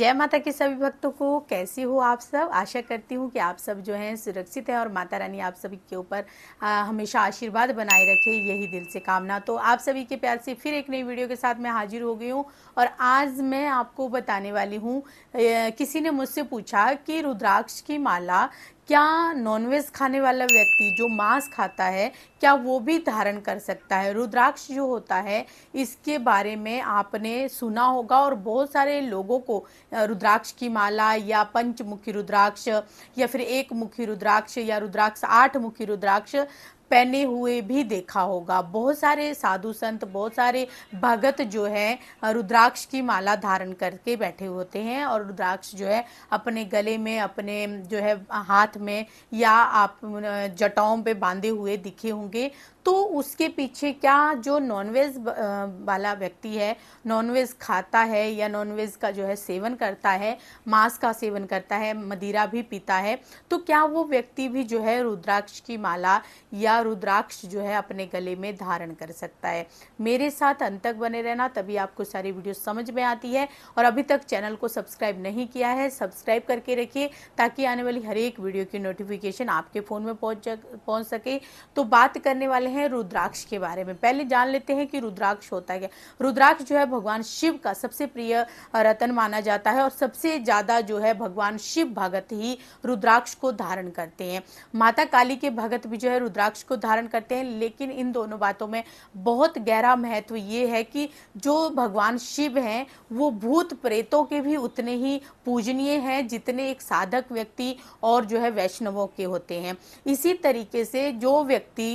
जय माता के सभी भक्तों को कैसी हो आप सब आशा करती हूँ कि आप सब जो हैं सुरक्षित हैं और माता रानी आप सभी के ऊपर हमेशा आशीर्वाद बनाए रखे यही दिल से कामना तो आप सभी के प्यार से फिर एक नई वीडियो के साथ मैं हाजिर हो गई हूँ और आज मैं आपको बताने वाली हूँ किसी ने मुझसे पूछा कि रुद्राक्ष की माला क्या नॉनवेज खाने वाला व्यक्ति जो मांस खाता है क्या वो भी धारण कर सकता है रुद्राक्ष जो होता है इसके बारे में आपने सुना होगा और बहुत सारे लोगों को रुद्राक्ष की माला या पंचमुखी रुद्राक्ष या फिर एक मुखी रुद्राक्ष या रुद्राक्ष आठ मुखी रुद्राक्ष पहने हुए भी देखा होगा बहुत सारे साधु संत बहुत सारे भगत जो है रुद्राक्ष की माला धारण करके बैठे होते हैं और रुद्राक्ष जो है अपने गले में अपने जो है हाथ में या आप जटाओं पे बांधे हुए दिखे होंगे तो उसके पीछे क्या जो नॉनवेज वाला व्यक्ति है नॉनवेज खाता है या नॉनवेज का जो है सेवन करता है मांस का सेवन करता है मदिरा भी पीता है तो क्या वो व्यक्ति भी जो है रुद्राक्ष की माला या या रुद्राक्ष जो है अपने गले में धारण कर सकता है मेरे साथ अंत तक बने रहना तभी आपको सारी वीडियो समझ में आती है और अभी तक चैनल को सब्सक्राइब नहीं किया है सब्सक्राइब करके रखिए ताकि आने वाली हर एक वीडियो की नोटिफिकेशन आपके फ़ोन में पहुंच पहुंच सके तो बात करने वाले हैं रुद्राक्ष के बारे में पहले जान लेते हैं कि रुद्राक्ष होता है रुद्राक्ष जो है भगवान शिव का सबसे प्रिय रतन माना जाता है और सबसे ज़्यादा जो है भगवान शिव भगत ही रुद्राक्ष को धारण करते हैं माता काली के भगत भी जो है रुद्राक्ष को धारण करते हैं लेकिन इन दोनों बातों में बहुत गहरा महत्व ये है कि जो भगवान शिव हैं वो भूत प्रेतों के भी उतने ही पूजनीय हैं जितने एक साधक व्यक्ति और जो है वैष्णवों के होते हैं इसी तरीके से जो व्यक्ति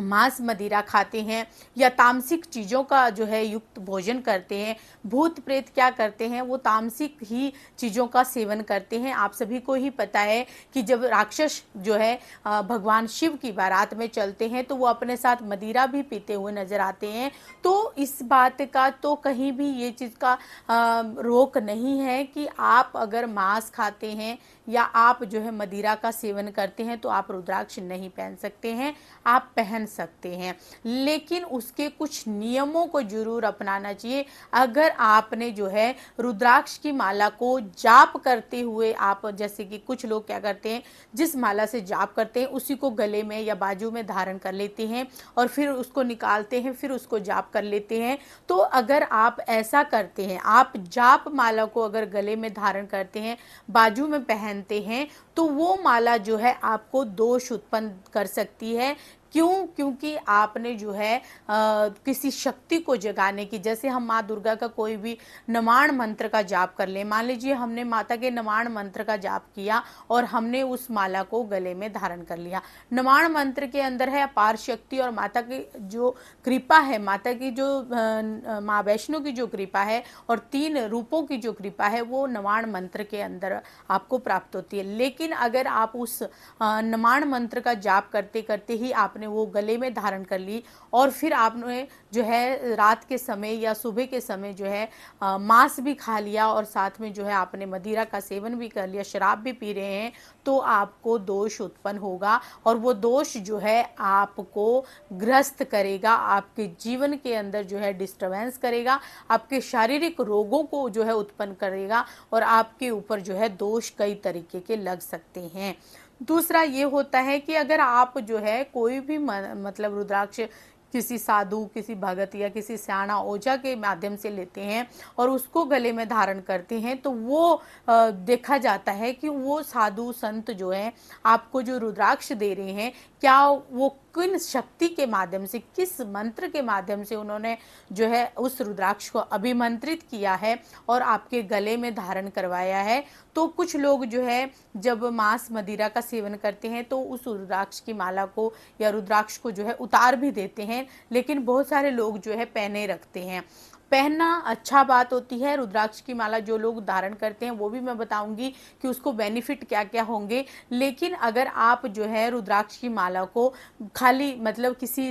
मांस मदिरा खाते हैं या तामसिक चीज़ों का जो है युक्त भोजन करते हैं भूत प्रेत क्या करते हैं वो तामसिक ही चीज़ों का सेवन करते हैं आप सभी को ही पता है कि जब राक्षस जो है भगवान शिव की बारात में चलते हैं तो वो अपने साथ मदिरा भी पीते हुए नजर आते हैं तो इस बात का तो कहीं भी ये चीज़ का रोक नहीं है कि आप अगर मांस खाते हैं या आप जो है मदिरा का सेवन करते हैं तो आप रुद्राक्ष नहीं पहन सकते हैं आप पहन सकते हैं लेकिन उसके कुछ नियमों को जरूर अपनाना चाहिए अगर आपने जो है रुद्राक्ष की माला को जाप करते हुए आप जैसे कि कुछ लोग क्या करते हैं जिस माला से जाप करते हैं उसी को गले में या बाजू में धारण कर लेते हैं और फिर उसको निकालते हैं फिर उसको जाप कर लेते हैं तो अगर आप ऐसा करते हैं आप जाप माला को अगर गले में धारण करते हैं बाजू में पहनते हैं तो वो माला जो है आपको दोष उत्पन्न कर सकती है क्यों क्योंकि आपने जो है आ, किसी शक्ति को जगाने की जैसे हम माँ दुर्गा का कोई भी नमाण मंत्र का जाप कर ले मान लीजिए हमने माता के नमाण मंत्र का जाप किया और हमने उस माला को गले में धारण कर लिया नमाण मंत्र के अंदर है अपार शक्ति और माता की जो कृपा है माता की जो माँ वैष्णो की जो कृपा है और तीन रूपों की जो कृपा है वो नमाण मंत्र के अंदर आपको प्राप्त होती है लेकिन अगर आप उस नमाण मंत्र का जाप करते करते ही आप आपने वो गले में धारण कर ली और फिर आपने जो है रात के समय या सुबह के समय जो है मांस भी खा लिया और साथ में जो है आपने मदिरा का सेवन भी कर लिया शराब भी पी रहे हैं तो आपको दोष उत्पन्न होगा और वो दोष जो है आपको ग्रस्त करेगा आपके जीवन के अंदर जो है डिस्टर्बेंस करेगा आपके शारीरिक रोगों को जो है उत्पन्न करेगा और आपके ऊपर जो है दोष कई तरीके के लग सकते हैं दूसरा ये होता है कि अगर आप जो है कोई भी मतलब रुद्राक्ष किसी साधु किसी भगत या किसी स्याणा ओझा के माध्यम से लेते हैं और उसको गले में धारण करते हैं तो वो देखा जाता है कि वो साधु संत जो है आपको जो रुद्राक्ष दे रहे हैं क्या वो किन शक्ति के माध्यम से किस मंत्र के माध्यम से उन्होंने जो है उस रुद्राक्ष को अभिमंत्रित किया है और आपके गले में धारण करवाया है तो कुछ लोग जो है जब मांस मदिरा का सेवन करते हैं तो उस रुद्राक्ष की माला को या रुद्राक्ष को जो है उतार भी देते हैं लेकिन बहुत सारे लोग जो है पहने रखते हैं पहनना अच्छा बात होती है रुद्राक्ष की माला जो लोग धारण करते हैं वो भी मैं बताऊंगी कि उसको बेनिफिट क्या क्या होंगे लेकिन अगर आप जो है रुद्राक्ष की माला को खाली मतलब किसी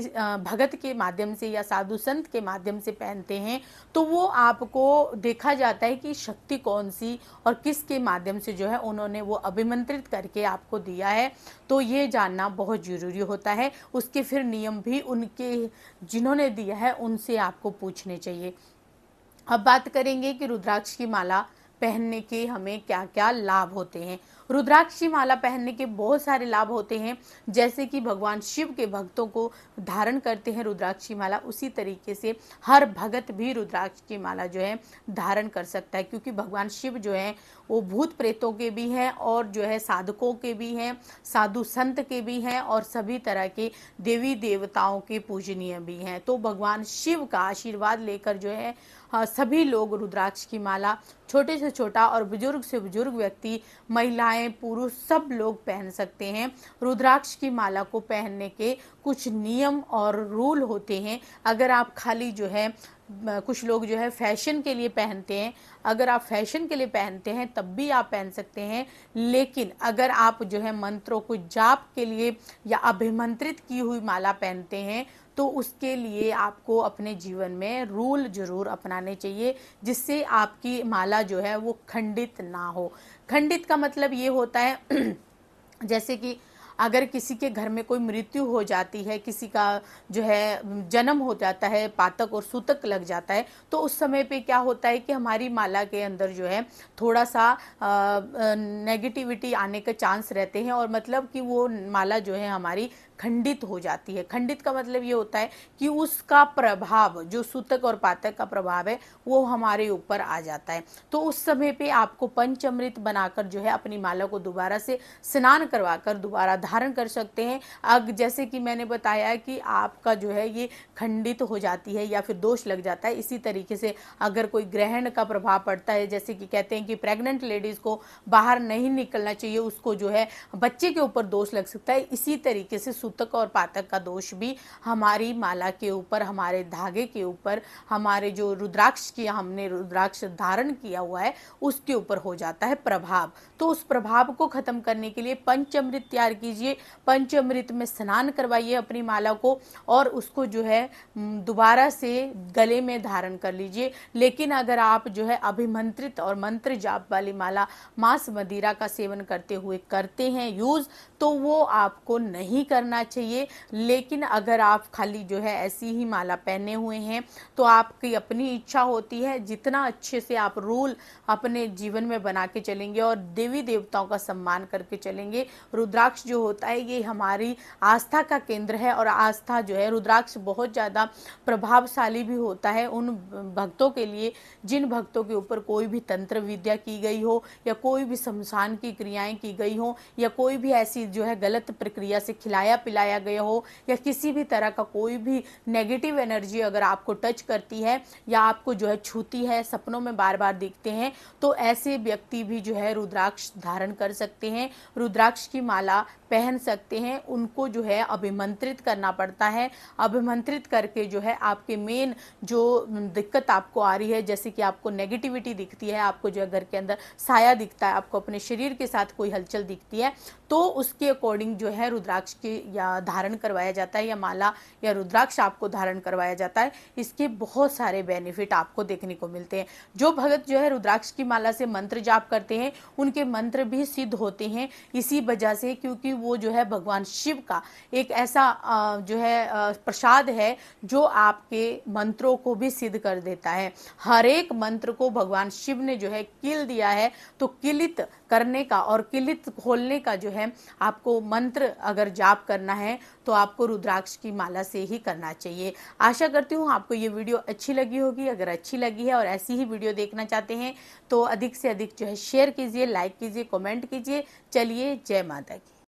भगत के माध्यम से या साधु संत के माध्यम से पहनते हैं तो वो आपको देखा जाता है कि शक्ति कौन सी और किसके माध्यम से जो है उन्होंने वो अभिमंत्रित करके आपको दिया है तो ये जानना बहुत ज़रूरी होता है उसके फिर नियम भी उनके जिन्होंने दिया है उनसे आपको पूछने चाहिए अब बात करेंगे कि रुद्राक्ष की माला पहनने के हमें क्या क्या लाभ होते हैं रुद्राक्षी माला पहनने के बहुत सारे लाभ होते हैं जैसे कि भगवान शिव के भक्तों को धारण करते हैं रुद्राक्षी माला उसी तरीके से हर भगत भी रुद्राक्ष की माला जो है धारण कर सकता है क्योंकि भगवान शिव जो है वो भूत प्रेतों के भी हैं और जो है साधकों के भी हैं साधु संत के भी हैं और सभी तरह के देवी देवताओं के पूजनीय भी हैं तो भगवान शिव का आशीर्वाद लेकर जो है हाँ, सभी लोग रुद्राक्ष की माला छोटे से छोटा और बुजुर्ग से बुजुर्ग व्यक्ति महिलाएं महिलाएं पुरुष सब लोग पहन सकते हैं रुद्राक्ष की माला को पहनने के कुछ नियम और रूल होते हैं अगर आप खाली जो है कुछ लोग जो है फैशन के लिए पहनते हैं अगर आप फैशन के लिए पहनते हैं तब भी आप पहन सकते हैं लेकिन अगर आप जो है मंत्रों को जाप के लिए या अभिमंत्रित की हुई माला पहनते हैं तो उसके लिए आपको अपने जीवन में रूल जरूर अपनाने चाहिए जिससे आपकी माला जो है वो खंडित ना हो खंडित का मतलब ये होता है जैसे कि अगर किसी के घर में कोई मृत्यु हो जाती है किसी का जो है जन्म हो जाता है पातक और सूतक लग जाता है तो उस समय पे क्या होता है कि हमारी माला के अंदर जो है थोड़ा सा नेगेटिविटी आने के चांस रहते हैं और मतलब कि वो माला जो है हमारी खंडित हो जाती है खंडित का मतलब ये होता है कि उसका प्रभाव जो सूतक और पातक का प्रभाव है वो हमारे ऊपर आ जाता है तो उस समय पे आपको पंचमृत बनाकर जो है अपनी माला को दोबारा से स्नान करवाकर दोबारा धारण कर सकते हैं अब जैसे कि मैंने बताया कि आपका जो है ये खंडित हो जाती है या फिर दोष लग जाता है इसी तरीके से अगर कोई ग्रहण का प्रभाव पड़ता है जैसे कि कहते हैं कि प्रेग्नेंट लेडीज़ को बाहर नहीं निकलना चाहिए उसको जो है बच्चे के ऊपर दोष लग सकता है इसी तरीके से सूतक और पातक का दोष भी हमारी माला के ऊपर हमारे धागे के ऊपर हमारे जो रुद्राक्ष किया हमने रुद्राक्ष धारण किया हुआ है उसके ऊपर हो जाता है प्रभाव तो उस प्रभाव को खत्म करने के लिए पंचमृत तैयार कीजिए पंचमृत में स्नान करवाइए अपनी माला को और उसको जो है दोबारा से गले में धारण कर लीजिए लेकिन अगर आप जो है अभिमंत्रित और मंत्र जाप वाली माला मांस मदिरा का सेवन करते हुए करते हैं यूज तो वो आपको नहीं करना होना चाहिए लेकिन अगर आप खाली जो है ऐसी ही माला पहने हुए हैं तो आपकी अपनी इच्छा होती है जितना अच्छे से आप रूल अपने जीवन में बना के चलेंगे और देवी देवताओं का सम्मान करके चलेंगे रुद्राक्ष जो होता है ये हमारी आस्था का केंद्र है और आस्था जो है रुद्राक्ष बहुत ज़्यादा प्रभावशाली भी होता है उन भक्तों के लिए जिन भक्तों के ऊपर कोई भी तंत्र विद्या की गई हो या कोई भी शमशान की क्रियाएं की गई हो या कोई भी ऐसी जो है गलत प्रक्रिया से खिलाया पिलाया गया हो या किसी भी तरह का कोई भी नेगेटिव एनर्जी अगर आपको टच करती है या आपको जो है छूती है सपनों में बार बार देखते हैं तो ऐसे व्यक्ति भी जो है रुद्राक्ष धारण कर सकते हैं रुद्राक्ष की माला पहन सकते हैं उनको जो है अभिमंत्रित करना पड़ता है अभिमंत्रित करके जो है आपके मेन जो दिक्कत आपको आ रही है जैसे कि आपको नेगेटिविटी दिखती है आपको जो है घर के अंदर साया दिखता है आपको अपने शरीर के साथ कोई हलचल दिखती है तो उसके अकॉर्डिंग जो है रुद्राक्ष की या धारण करवाया जाता है या माला या रुद्राक्ष आपको धारण करवाया जाता है इसके बहुत सारे बेनिफिट आपको देखने को मिलते हैं जो भगत जो है रुद्राक्ष की माला से मंत्र जाप करते हैं उनके मंत्र भी सिद्ध होते हैं इसी वजह से क्योंकि वो जो है भगवान शिव का एक ऐसा जो है प्रसाद है जो आपके मंत्रों को भी सिद्ध कर देता है हर एक मंत्र को भगवान शिव ने जो है किल दिया है तो किलित करने का और किलित खोलने का जो है आपको मंत्र अगर जाप करना है तो आपको रुद्राक्ष की माला से ही करना चाहिए आशा करती हूँ आपको ये वीडियो अच्छी लगी होगी अगर अच्छी लगी है और ऐसी ही वीडियो देखना चाहते हैं तो अधिक से अधिक जो है शेयर कीजिए लाइक कीजिए कमेंट कीजिए चलिए जय माता की